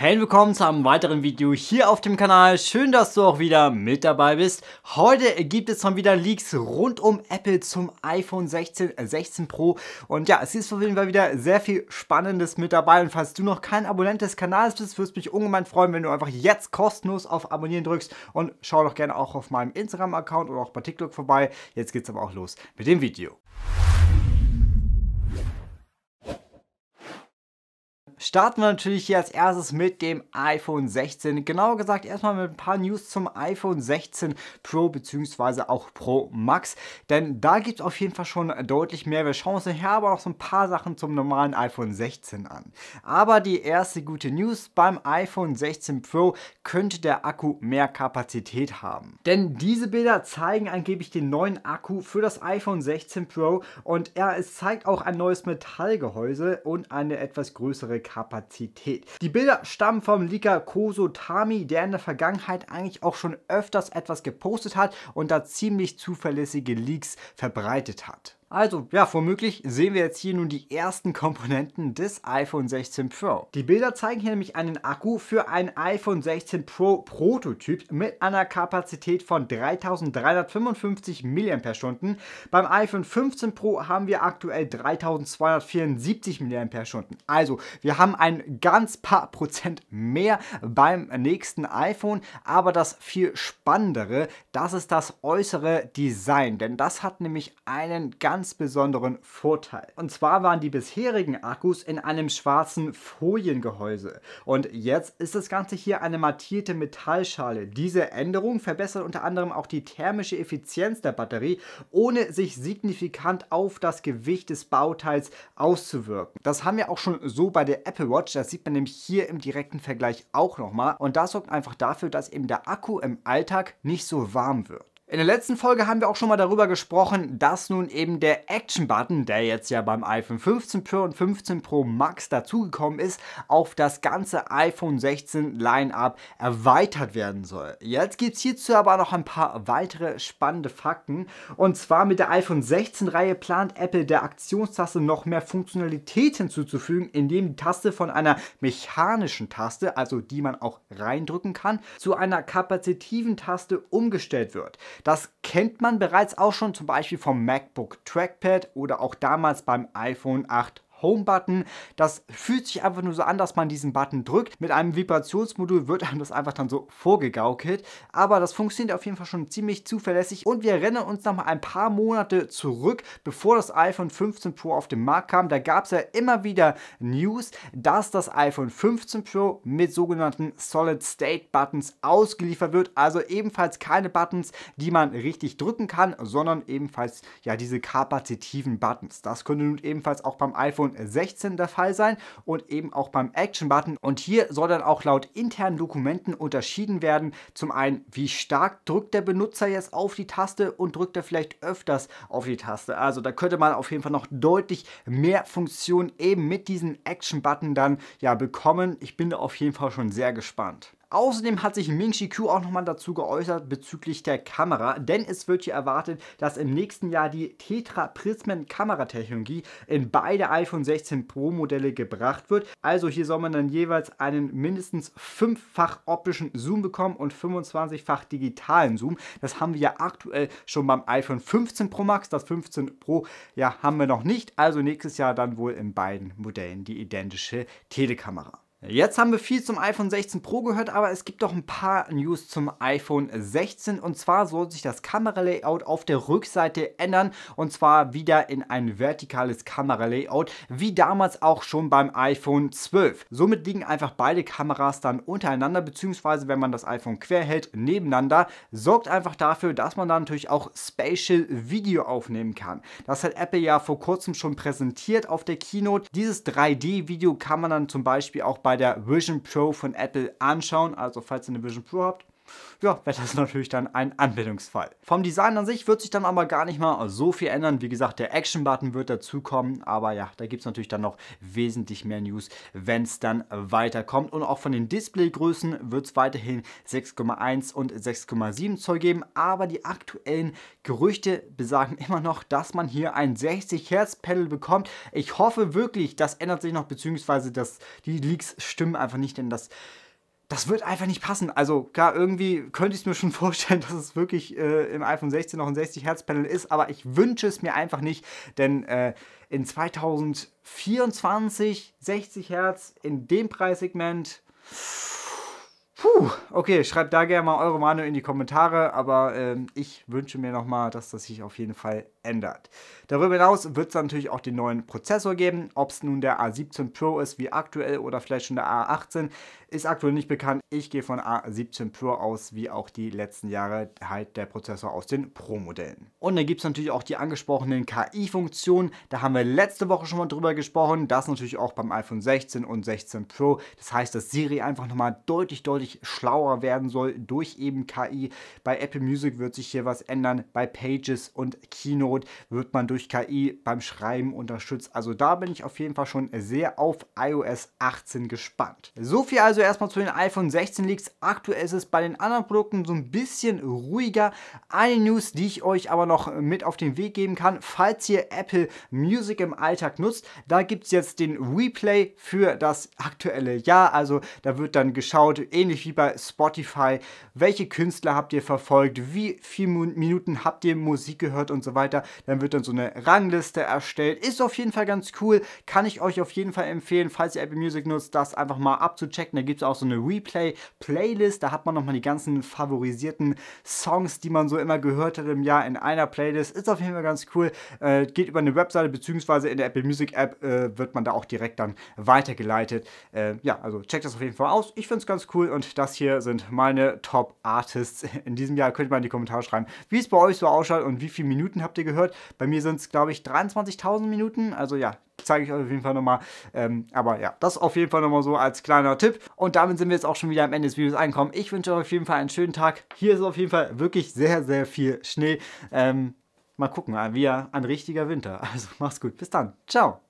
Hey, willkommen zu einem weiteren Video hier auf dem Kanal. Schön, dass du auch wieder mit dabei bist. Heute gibt es schon wieder Leaks rund um Apple zum iPhone 16, 16 äh, Pro. Und ja, es ist auf jeden Fall wieder sehr viel Spannendes mit dabei. Und falls du noch kein Abonnent des Kanals bist, wirst mich ungemein freuen, wenn du einfach jetzt kostenlos auf Abonnieren drückst. Und schau doch gerne auch auf meinem Instagram-Account oder auch bei TikTok vorbei. Jetzt geht's aber auch los mit dem Video. starten wir natürlich hier als erstes mit dem iPhone 16. Genauer gesagt erstmal mit ein paar News zum iPhone 16 Pro bzw. auch Pro Max. Denn da gibt es auf jeden Fall schon deutlich mehr. Wir schauen uns nachher aber noch so ein paar Sachen zum normalen iPhone 16 an. Aber die erste gute News beim iPhone 16 Pro könnte der Akku mehr Kapazität haben. Denn diese Bilder zeigen angeblich den neuen Akku für das iPhone 16 Pro und ja, es zeigt auch ein neues Metallgehäuse und eine etwas größere Kapazität. Die Bilder stammen vom Leaker Koso Tami, der in der Vergangenheit eigentlich auch schon öfters etwas gepostet hat und da ziemlich zuverlässige Leaks verbreitet hat. Also ja, womöglich sehen wir jetzt hier nun die ersten Komponenten des iPhone 16 Pro. Die Bilder zeigen hier nämlich einen Akku für ein iPhone 16 Pro Prototyp mit einer Kapazität von 3355 mAh. Beim iPhone 15 Pro haben wir aktuell 3274 mAh. Also wir haben ein ganz paar Prozent mehr beim nächsten iPhone, aber das viel spannendere, das ist das äußere Design, denn das hat nämlich einen ganz ganz besonderen Vorteil. Und zwar waren die bisherigen Akkus in einem schwarzen Foliengehäuse. Und jetzt ist das Ganze hier eine mattierte Metallschale. Diese Änderung verbessert unter anderem auch die thermische Effizienz der Batterie, ohne sich signifikant auf das Gewicht des Bauteils auszuwirken. Das haben wir auch schon so bei der Apple Watch, das sieht man nämlich hier im direkten Vergleich auch nochmal. Und das sorgt einfach dafür, dass eben der Akku im Alltag nicht so warm wird. In der letzten Folge haben wir auch schon mal darüber gesprochen, dass nun eben der Action-Button, der jetzt ja beim iPhone 15 Pro und 15 Pro Max dazugekommen ist, auf das ganze iPhone 16 Line-Up erweitert werden soll. Jetzt gibt es hierzu aber noch ein paar weitere spannende Fakten. Und zwar mit der iPhone 16-Reihe plant Apple der Aktionstaste noch mehr Funktionalität hinzuzufügen, indem die Taste von einer mechanischen Taste, also die man auch reindrücken kann, zu einer kapazitiven Taste umgestellt wird. Das kennt man bereits auch schon zum Beispiel vom MacBook Trackpad oder auch damals beim iPhone 8 Home-Button. Das fühlt sich einfach nur so an, dass man diesen Button drückt. Mit einem Vibrationsmodul wird einem das einfach dann so vorgegaukelt. Aber das funktioniert auf jeden Fall schon ziemlich zuverlässig. Und wir erinnern uns nochmal ein paar Monate zurück, bevor das iPhone 15 Pro auf den Markt kam. Da gab es ja immer wieder News, dass das iPhone 15 Pro mit sogenannten Solid-State-Buttons ausgeliefert wird. Also ebenfalls keine Buttons, die man richtig drücken kann, sondern ebenfalls ja diese kapazitiven Buttons. Das könnte nun ebenfalls auch beim iPhone iPhone 16 der Fall sein und eben auch beim Action-Button. Und hier soll dann auch laut internen Dokumenten unterschieden werden. Zum einen, wie stark drückt der Benutzer jetzt auf die Taste und drückt er vielleicht öfters auf die Taste. Also da könnte man auf jeden Fall noch deutlich mehr Funktionen eben mit diesem Action-Button dann ja bekommen. Ich bin da auf jeden Fall schon sehr gespannt. Außerdem hat sich Ming Chi Q auch nochmal dazu geäußert bezüglich der Kamera, denn es wird hier erwartet, dass im nächsten Jahr die Tetra Prismen Kameratechnologie in beide iPhone 16 Pro Modelle gebracht wird. Also hier soll man dann jeweils einen mindestens fünffach optischen Zoom bekommen und 25-fach digitalen Zoom. Das haben wir ja aktuell schon beim iPhone 15 Pro Max. Das 15 Pro ja haben wir noch nicht. Also nächstes Jahr dann wohl in beiden Modellen die identische Telekamera. Jetzt haben wir viel zum iPhone 16 Pro gehört, aber es gibt doch ein paar News zum iPhone 16 und zwar soll sich das Kameralayout auf der Rückseite ändern und zwar wieder in ein vertikales Kameralayout, wie damals auch schon beim iPhone 12. Somit liegen einfach beide Kameras dann untereinander beziehungsweise wenn man das iPhone quer hält, nebeneinander, sorgt einfach dafür, dass man dann natürlich auch Spatial Video aufnehmen kann. Das hat Apple ja vor kurzem schon präsentiert auf der Keynote. Dieses 3D-Video kann man dann zum Beispiel auch bei bei der Vision Pro von Apple anschauen. Also falls ihr eine Vision Pro habt, ja, wäre das natürlich dann ein Anwendungsfall. Vom Design an sich wird sich dann aber gar nicht mal so viel ändern. Wie gesagt, der Action-Button wird dazukommen, aber ja, da gibt es natürlich dann noch wesentlich mehr News, wenn es dann weiterkommt. Und auch von den Displaygrößen wird es weiterhin 6,1 und 6,7 Zoll geben, aber die aktuellen Gerüchte besagen immer noch, dass man hier ein 60 Hertz Pedal bekommt. Ich hoffe wirklich, das ändert sich noch, beziehungsweise dass die Leaks stimmen einfach nicht, denn das das wird einfach nicht passen. Also klar, irgendwie könnte ich es mir schon vorstellen, dass es wirklich äh, im iPhone 16 noch ein 60 Hertz Panel ist, aber ich wünsche es mir einfach nicht, denn äh, in 2024 60 Hertz in dem Preissegment. Puh, okay, schreibt da gerne mal eure Meinung in die Kommentare, aber äh, ich wünsche mir nochmal, dass das sich auf jeden Fall ändert. Darüber hinaus wird es natürlich auch den neuen Prozessor geben. Ob es nun der A17 Pro ist wie aktuell oder vielleicht schon der A18, ist aktuell nicht bekannt. Ich gehe von A17 Pro aus, wie auch die letzten Jahre halt der Prozessor aus den Pro-Modellen. Und dann gibt es natürlich auch die angesprochenen KI-Funktionen. Da haben wir letzte Woche schon mal drüber gesprochen. Das natürlich auch beim iPhone 16 und 16 Pro. Das heißt, dass Siri einfach nochmal deutlich, deutlich schlauer werden soll durch eben KI. Bei Apple Music wird sich hier was ändern, bei Pages und Keynote Code wird man durch KI beim Schreiben unterstützt. Also da bin ich auf jeden Fall schon sehr auf iOS 18 gespannt. So viel also erstmal zu den iPhone 16 Leaks. Aktuell ist es bei den anderen Produkten so ein bisschen ruhiger. Eine News, die ich euch aber noch mit auf den Weg geben kann, falls ihr Apple Music im Alltag nutzt, da gibt es jetzt den Replay für das aktuelle Jahr. Also da wird dann geschaut, ähnlich wie bei Spotify, welche Künstler habt ihr verfolgt, wie viele Minuten habt ihr Musik gehört und so weiter weiter. Dann wird dann so eine Rangliste erstellt. Ist auf jeden Fall ganz cool. Kann ich euch auf jeden Fall empfehlen, falls ihr Apple Music nutzt, das einfach mal abzuchecken. Da gibt es auch so eine Replay-Playlist. Da hat man nochmal die ganzen favorisierten Songs, die man so immer gehört hat im Jahr in einer Playlist. Ist auf jeden Fall ganz cool. Äh, geht über eine Webseite beziehungsweise in der Apple Music App äh, wird man da auch direkt dann weitergeleitet. Äh, ja, also checkt das auf jeden Fall aus. Ich finde es ganz cool und das hier sind meine Top Artists in diesem Jahr. Könnt ihr mal in die Kommentare schreiben, wie es bei euch so ausschaut und wie viele Minuten habt ihr gehört. Bei mir sind es, glaube ich, 23.000 Minuten. Also ja, zeige ich euch auf jeden Fall nochmal. Ähm, aber ja, das auf jeden Fall nochmal so als kleiner Tipp. Und damit sind wir jetzt auch schon wieder am Ende des Videos angekommen. Ich wünsche euch auf jeden Fall einen schönen Tag. Hier ist auf jeden Fall wirklich sehr, sehr viel Schnee. Ähm, mal gucken, wie ein richtiger Winter. Also mach's gut. Bis dann. Ciao.